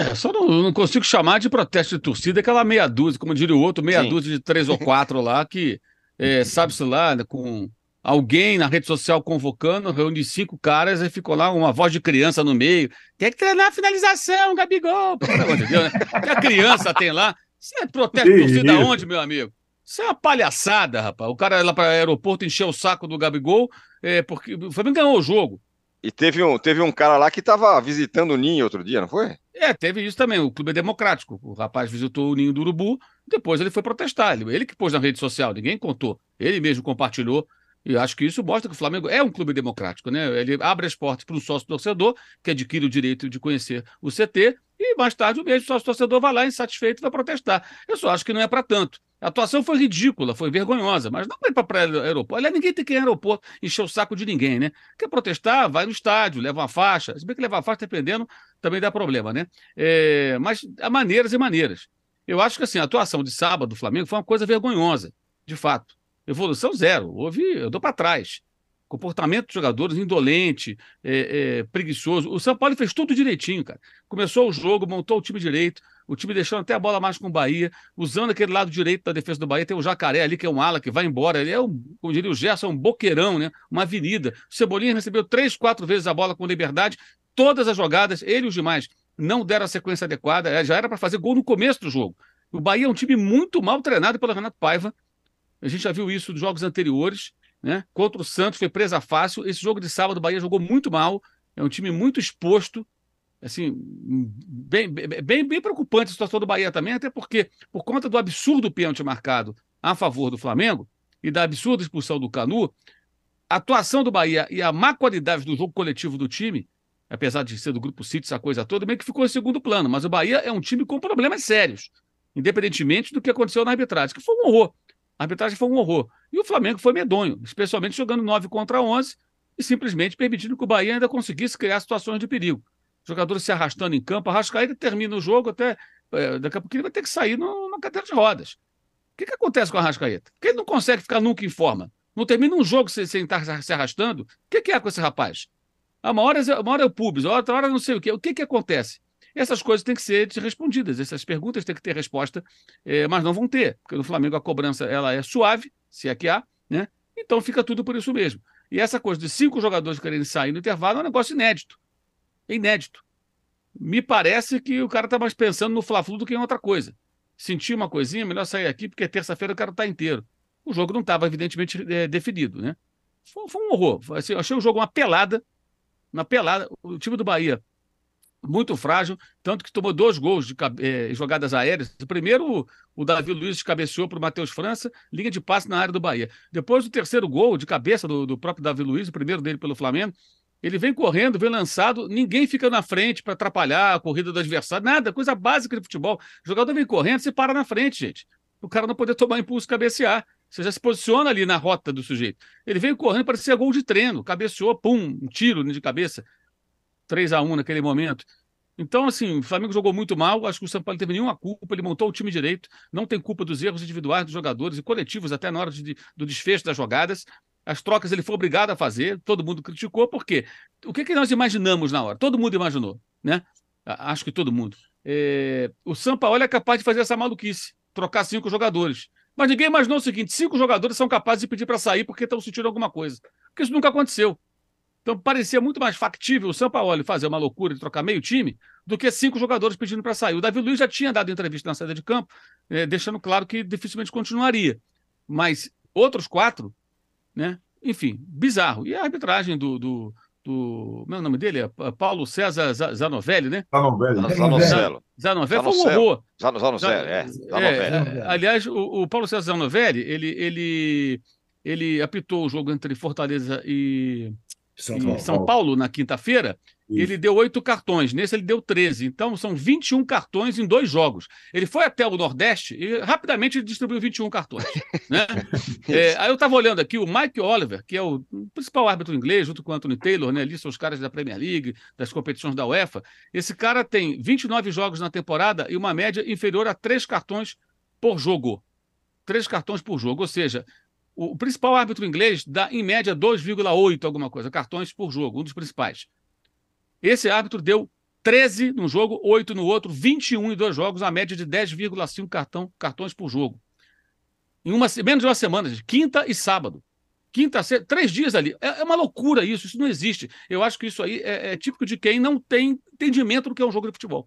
É, só não, não, consigo chamar de protesto de torcida aquela meia dúzia, como diria o outro, meia Sim. dúzia de três ou quatro lá que, é, sabe-se lá, com alguém na rede social convocando, reúne cinco caras e ficou lá uma voz de criança no meio. Tem que treinar a finalização, Gabigol! Deus, né? Que a criança tem lá. Isso é protesto de torcida aonde, onde, meu amigo? Isso é uma palhaçada, rapaz. O cara lá para o aeroporto encheu o saco do Gabigol é, porque o Flamengo ganhou o jogo. E teve um, teve um cara lá que estava visitando o Ninho outro dia, não foi? É, teve isso também. O clube é democrático. O rapaz visitou o ninho do urubu, depois ele foi protestar. Ele, ele que pôs na rede social, ninguém contou. Ele mesmo compartilhou e acho que isso mostra que o Flamengo é um clube democrático, né? Ele abre as portas para um sócio torcedor que adquire o direito de conhecer o CT e mais tarde o mesmo sócio torcedor vai lá insatisfeito e vai protestar. Eu só acho que não é para tanto. A atuação foi ridícula, foi vergonhosa, mas não é para aeroporto. Aliás, ninguém tem que ir ao aeroporto encher o saco de ninguém, né? Quer protestar, vai no estádio, leva uma faixa. Se bem que levar a faixa, dependendo, também dá problema, né? É... mas há maneiras e maneiras. Eu acho que assim, a atuação de sábado do Flamengo foi uma coisa vergonhosa, de fato evolução zero, houve, eu dou para trás. Comportamento dos jogadores indolente, é, é, preguiçoso. O São Paulo fez tudo direitinho, cara. Começou o jogo, montou o time direito, o time deixando até a bola mais com o Bahia, usando aquele lado direito da defesa do Bahia, tem o Jacaré ali, que é um ala que vai embora, ele é, um, como diria o Gerson, um boqueirão, né? uma avenida. O Cebolinha recebeu três, quatro vezes a bola com liberdade, todas as jogadas, ele e os demais não deram a sequência adequada, é, já era para fazer gol no começo do jogo. O Bahia é um time muito mal treinado pelo Renato Paiva, a gente já viu isso dos jogos anteriores, né? Contra o Santos foi presa fácil. Esse jogo de sábado o Bahia jogou muito mal. É um time muito exposto, assim, bem, bem, bem preocupante a situação do Bahia também, até porque por conta do absurdo pênalti marcado a favor do Flamengo e da absurda expulsão do Canu, a atuação do Bahia e a má qualidade do jogo coletivo do time, apesar de ser do grupo City, essa coisa toda, meio que ficou em segundo plano. Mas o Bahia é um time com problemas sérios, independentemente do que aconteceu na arbitragem, que foi um horror. A arbitragem foi um horror. E o Flamengo foi medonho, especialmente jogando 9 contra 11 e simplesmente permitindo que o Bahia ainda conseguisse criar situações de perigo. Jogadores se arrastando em campo, Arrascaeta termina o jogo até. É, daqui a pouco ele vai ter que sair numa cadeira de rodas. O que, que acontece com o Arrascaeta? Porque ele não consegue ficar nunca em forma. Não termina um jogo sem, sem estar se arrastando. O que, que é com esse rapaz? Ah, uma hora, uma hora é o pubis, outra hora não sei o quê. O que, que acontece? Essas coisas têm que ser respondidas, essas perguntas têm que ter resposta, é, mas não vão ter, porque no Flamengo a cobrança ela é suave, se é que há, né? Então fica tudo por isso mesmo. E essa coisa de cinco jogadores querendo sair no intervalo é um negócio inédito. É inédito. Me parece que o cara está mais pensando no Fla-Flu do que em outra coisa. Sentir uma coisinha, melhor sair aqui, porque terça-feira o cara está inteiro. O jogo não estava, evidentemente, é, definido, né? Foi, foi, um horror. Assim, achei o jogo uma pelada. Uma pelada. O time do Bahia muito frágil, tanto que tomou dois gols de é, jogadas aéreas. O primeiro, o, o Davi Luiz cabeceou para o Matheus França, linha de passe na área do Bahia. Depois o terceiro gol de cabeça do, do próprio Davi Luiz, o primeiro dele pelo Flamengo, ele vem correndo, vem lançado, ninguém fica na frente para atrapalhar a corrida do adversário, nada, coisa básica de futebol. O jogador vem correndo, se para na frente, gente. O cara não poder tomar impulso cabecear. Você já se posiciona ali na rota do sujeito. Ele veio correndo, parecia gol de treino, cabeceou, pum, um tiro de cabeça. 3 a 1 naquele momento. Então, assim, o Flamengo jogou muito mal, acho que o São Paulo não teve nenhuma culpa, ele montou o time direito, não tem culpa dos erros individuais dos jogadores e coletivos até na hora de, do desfecho das jogadas. As trocas ele foi obrigado a fazer, todo mundo criticou, porque o que, que nós imaginamos na hora? Todo mundo imaginou, né? Acho que todo mundo. É... O Sampaoli é capaz de fazer essa maluquice, trocar cinco jogadores. Mas ninguém imaginou o seguinte: cinco jogadores são capazes de pedir para sair porque estão sentindo alguma coisa. Porque isso nunca aconteceu. Então parecia muito mais factível o Sampaoli fazer uma loucura de trocar meio time do que cinco jogadores pedindo para sair. O Davi Luiz já tinha dado entrevista na saída de campo, é, deixando claro que dificilmente continuaria. Mas outros quatro, né? Enfim, bizarro. E a arbitragem do, do, do meu é nome dele é, é Paulo César Zanovelli, né? Zanovelli. Zanovelli. Zanovelli foi um horror. Zanovelli, é. Zanovelli. É, aliás, o, o Paulo César Zanovelli, ele, ele, ele apitou o jogo entre Fortaleza e são em Paulo. São Paulo na quinta-feira, ele deu oito cartões. Nesse ele deu 13. Então são 21 cartões em dois jogos. Ele foi até o Nordeste e rapidamente distribuiu 21 cartões. Né? é, aí eu estava olhando aqui o Mike Oliver, que é o principal árbitro inglês, junto com o Anthony Taylor, né? ali são os caras da Premier League, das competições da UEFA. Esse cara tem 29 jogos na temporada e uma média inferior a três cartões por jogo. Três cartões por jogo, ou seja, o principal árbitro inglês dá, em média, 2,8 alguma coisa, cartões por jogo, um dos principais. Esse árbitro deu 13 num jogo, 8 no outro, 21 em dois jogos, a média de 10,5 cartão, cartões por jogo. Em uma, menos de uma semana, quinta e sábado. Quinta, sexta, três dias ali. É, é, uma loucura isso, isso não existe. Eu acho que isso aí é, é típico de quem não tem entendimento do que é um jogo de futebol.